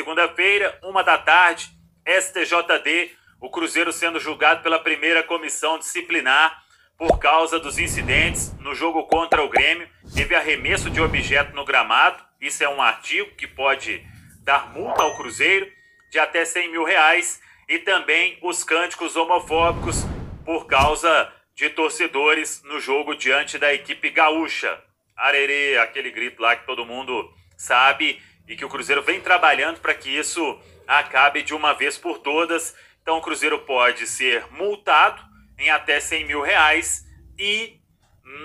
segunda-feira, uma da tarde, STJD, o Cruzeiro sendo julgado pela primeira comissão disciplinar por causa dos incidentes no jogo contra o Grêmio. Teve arremesso de objeto no gramado, isso é um artigo que pode dar multa ao Cruzeiro de até 100 mil reais e também os cânticos homofóbicos por causa de torcedores no jogo diante da equipe gaúcha. Arerê, aquele grito lá que todo mundo sabe, e que o Cruzeiro vem trabalhando para que isso acabe de uma vez por todas. Então o Cruzeiro pode ser multado em até 100 mil reais e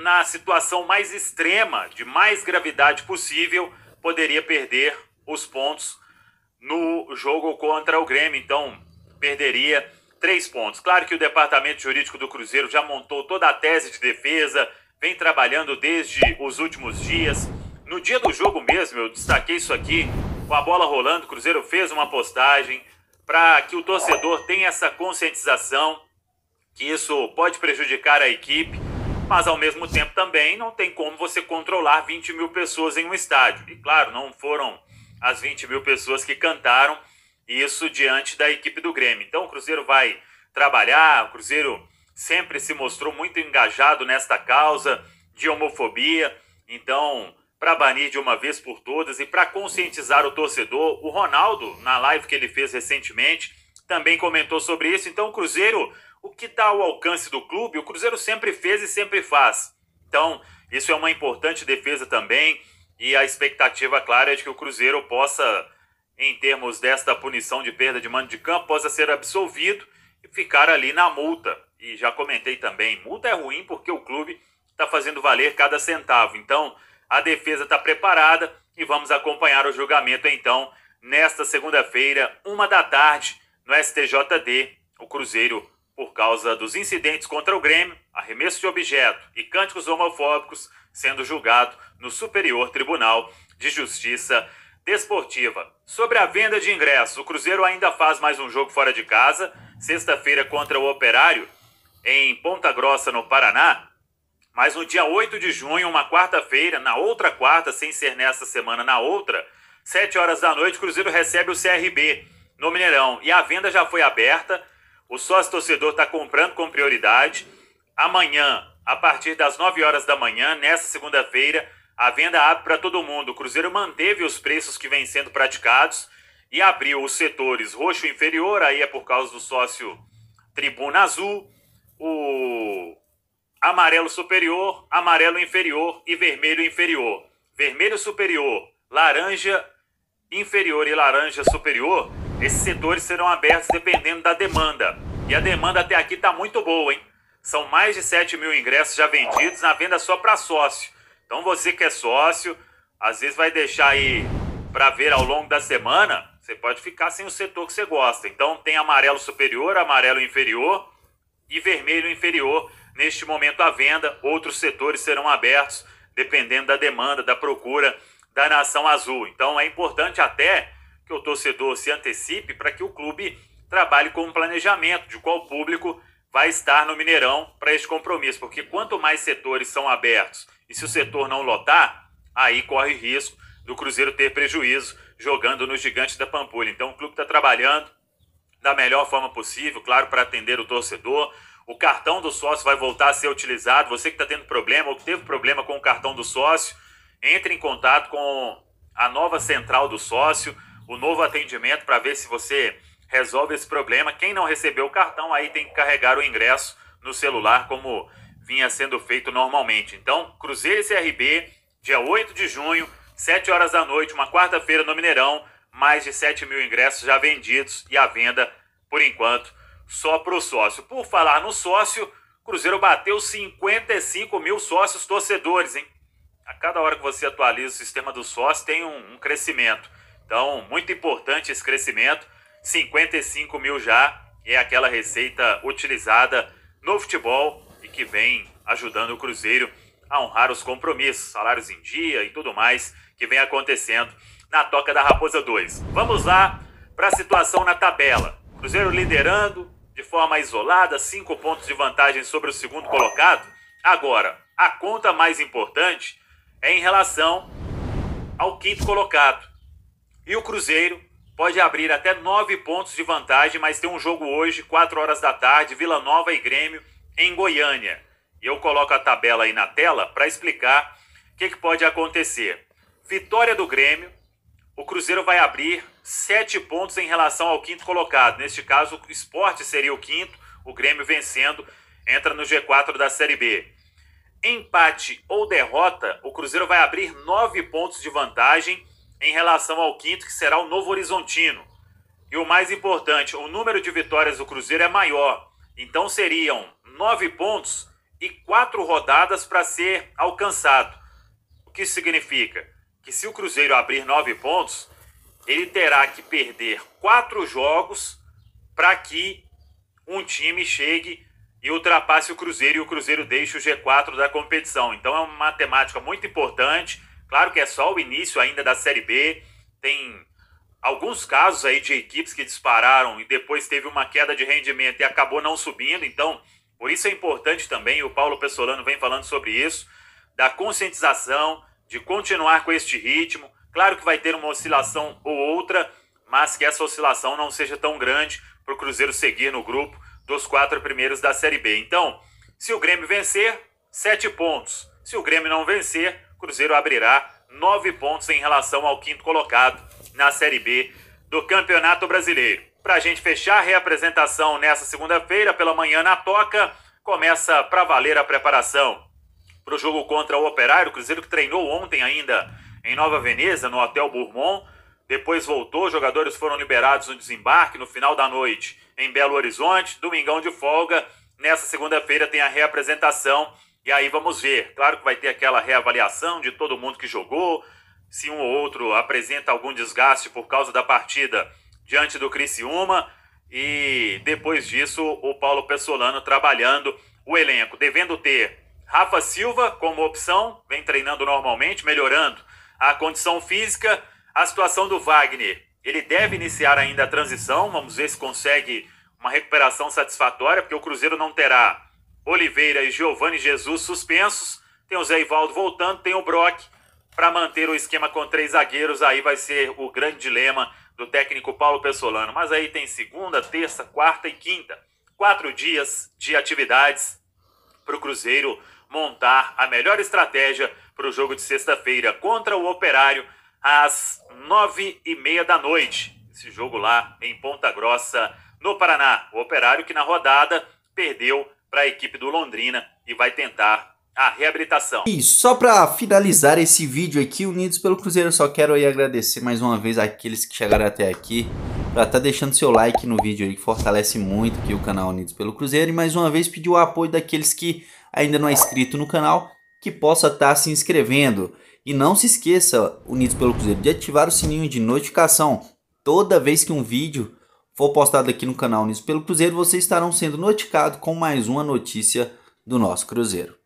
na situação mais extrema, de mais gravidade possível, poderia perder os pontos no jogo contra o Grêmio. Então perderia três pontos. Claro que o departamento jurídico do Cruzeiro já montou toda a tese de defesa, vem trabalhando desde os últimos dias. No dia do jogo mesmo, eu destaquei isso aqui, com a bola rolando, o Cruzeiro fez uma postagem para que o torcedor tenha essa conscientização que isso pode prejudicar a equipe, mas ao mesmo tempo também não tem como você controlar 20 mil pessoas em um estádio. E claro, não foram as 20 mil pessoas que cantaram isso diante da equipe do Grêmio. Então o Cruzeiro vai trabalhar, o Cruzeiro sempre se mostrou muito engajado nesta causa de homofobia. Então, para banir de uma vez por todas e para conscientizar o torcedor. O Ronaldo, na live que ele fez recentemente, também comentou sobre isso. Então, o Cruzeiro, o que está o alcance do clube, o Cruzeiro sempre fez e sempre faz. Então, isso é uma importante defesa também. E a expectativa, clara é de que o Cruzeiro possa, em termos desta punição de perda de mando de campo, possa ser absolvido e ficar ali na multa. E já comentei também: multa é ruim porque o clube está fazendo valer cada centavo. Então, a defesa está preparada e vamos acompanhar o julgamento então nesta segunda-feira, uma da tarde, no STJD. O Cruzeiro, por causa dos incidentes contra o Grêmio, arremesso de objeto e cânticos homofóbicos, sendo julgado no Superior Tribunal de Justiça Desportiva. Sobre a venda de ingressos, o Cruzeiro ainda faz mais um jogo fora de casa, sexta-feira contra o Operário, em Ponta Grossa, no Paraná. Mas no dia 8 de junho, uma quarta-feira, na outra quarta, sem ser nessa semana, na outra, 7 horas da noite, o Cruzeiro recebe o CRB no Mineirão. E a venda já foi aberta. O sócio torcedor está comprando com prioridade. Amanhã, a partir das 9 horas da manhã, nessa segunda-feira, a venda abre para todo mundo. O Cruzeiro manteve os preços que vêm sendo praticados e abriu os setores roxo inferior, aí é por causa do sócio Tribuna Azul, o amarelo superior, amarelo inferior e vermelho inferior. Vermelho superior, laranja inferior e laranja superior, esses setores serão abertos dependendo da demanda. E a demanda até aqui está muito boa, hein? São mais de 7 mil ingressos já vendidos na venda só para sócio. Então você que é sócio, às vezes vai deixar aí para ver ao longo da semana, você pode ficar sem o setor que você gosta. Então tem amarelo superior, amarelo inferior e vermelho inferior neste momento à venda, outros setores serão abertos dependendo da demanda, da procura da Nação Azul. Então é importante até que o torcedor se antecipe para que o clube trabalhe com um planejamento de qual público vai estar no Mineirão para este compromisso, porque quanto mais setores são abertos e se o setor não lotar, aí corre risco do Cruzeiro ter prejuízo jogando no Gigante da Pampulha. Então o clube está trabalhando da melhor forma possível, claro, para atender o torcedor, o cartão do sócio vai voltar a ser utilizado. Você que está tendo problema ou que teve problema com o cartão do sócio, entre em contato com a nova central do sócio, o novo atendimento para ver se você resolve esse problema. Quem não recebeu o cartão, aí tem que carregar o ingresso no celular, como vinha sendo feito normalmente. Então, Cruzeiro CRB, dia 8 de junho, 7 horas da noite, uma quarta-feira no Mineirão. Mais de 7 mil ingressos já vendidos e à venda por enquanto só para o sócio. Por falar no sócio, Cruzeiro bateu 55 mil sócios torcedores, hein? A cada hora que você atualiza o sistema do sócio, tem um, um crescimento. Então, muito importante esse crescimento. 55 mil já é aquela receita utilizada no futebol e que vem ajudando o Cruzeiro a honrar os compromissos, salários em dia e tudo mais que vem acontecendo na Toca da Raposa 2. Vamos lá para a situação na tabela. Cruzeiro liderando, de forma isolada, cinco pontos de vantagem sobre o segundo colocado. Agora, a conta mais importante é em relação ao quinto colocado. E o Cruzeiro pode abrir até nove pontos de vantagem, mas tem um jogo hoje, quatro horas da tarde, Vila Nova e Grêmio, em Goiânia. E eu coloco a tabela aí na tela para explicar o que, que pode acontecer. Vitória do Grêmio, o Cruzeiro vai abrir sete pontos em relação ao quinto colocado. Neste caso, o esporte seria o quinto, o Grêmio vencendo, entra no G4 da Série B. Empate ou derrota, o Cruzeiro vai abrir nove pontos de vantagem em relação ao quinto, que será o Novo Horizontino. E o mais importante, o número de vitórias do Cruzeiro é maior. Então seriam nove pontos e quatro rodadas para ser alcançado. O que significa? Que se o Cruzeiro abrir nove pontos, ele terá que perder quatro jogos para que um time chegue e ultrapasse o Cruzeiro e o Cruzeiro deixe o G4 da competição. Então é uma matemática muito importante. Claro que é só o início ainda da Série B. Tem alguns casos aí de equipes que dispararam e depois teve uma queda de rendimento e acabou não subindo. Então, por isso é importante também, o Paulo Pessolano vem falando sobre isso, da conscientização, de continuar com este ritmo, Claro que vai ter uma oscilação ou outra, mas que essa oscilação não seja tão grande para o Cruzeiro seguir no grupo dos quatro primeiros da Série B. Então, se o Grêmio vencer, sete pontos. Se o Grêmio não vencer, o Cruzeiro abrirá nove pontos em relação ao quinto colocado na Série B do Campeonato Brasileiro. Para a gente fechar a reapresentação nessa segunda-feira, pela manhã na Toca, começa para valer a preparação para o jogo contra o Operário. O Cruzeiro que treinou ontem ainda em Nova Veneza, no Hotel Bourbon. Depois voltou, jogadores foram liberados no desembarque no final da noite em Belo Horizonte. Domingão de folga. Nessa segunda-feira tem a reapresentação e aí vamos ver. Claro que vai ter aquela reavaliação de todo mundo que jogou. Se um ou outro apresenta algum desgaste por causa da partida diante do Criciúma. E depois disso, o Paulo Pessolano trabalhando o elenco, devendo ter Rafa Silva como opção, vem treinando normalmente, melhorando a condição física, a situação do Wagner. Ele deve iniciar ainda a transição, vamos ver se consegue uma recuperação satisfatória, porque o Cruzeiro não terá Oliveira e Giovanni Jesus suspensos, tem o Zé Ivaldo voltando, tem o Brock para manter o esquema com três zagueiros, aí vai ser o grande dilema do técnico Paulo Pessolano. Mas aí tem segunda, terça, quarta e quinta. Quatro dias de atividades para o Cruzeiro montar a melhor estratégia para o jogo de sexta-feira contra o Operário às nove e meia da noite. Esse jogo lá em Ponta Grossa, no Paraná. O Operário que na rodada perdeu para a equipe do Londrina e vai tentar a reabilitação. E só para finalizar esse vídeo aqui, Unidos pelo Cruzeiro, só quero aí agradecer mais uma vez aqueles que chegaram até aqui para tá deixando seu like no vídeo aí, que fortalece muito aqui o canal Unidos pelo Cruzeiro e mais uma vez pedir o apoio daqueles que ainda não é inscrito no canal que possa estar tá se inscrevendo. E não se esqueça, Unidos pelo Cruzeiro, de ativar o sininho de notificação. Toda vez que um vídeo for postado aqui no canal Unidos pelo Cruzeiro, vocês estarão sendo notificados com mais uma notícia do nosso Cruzeiro.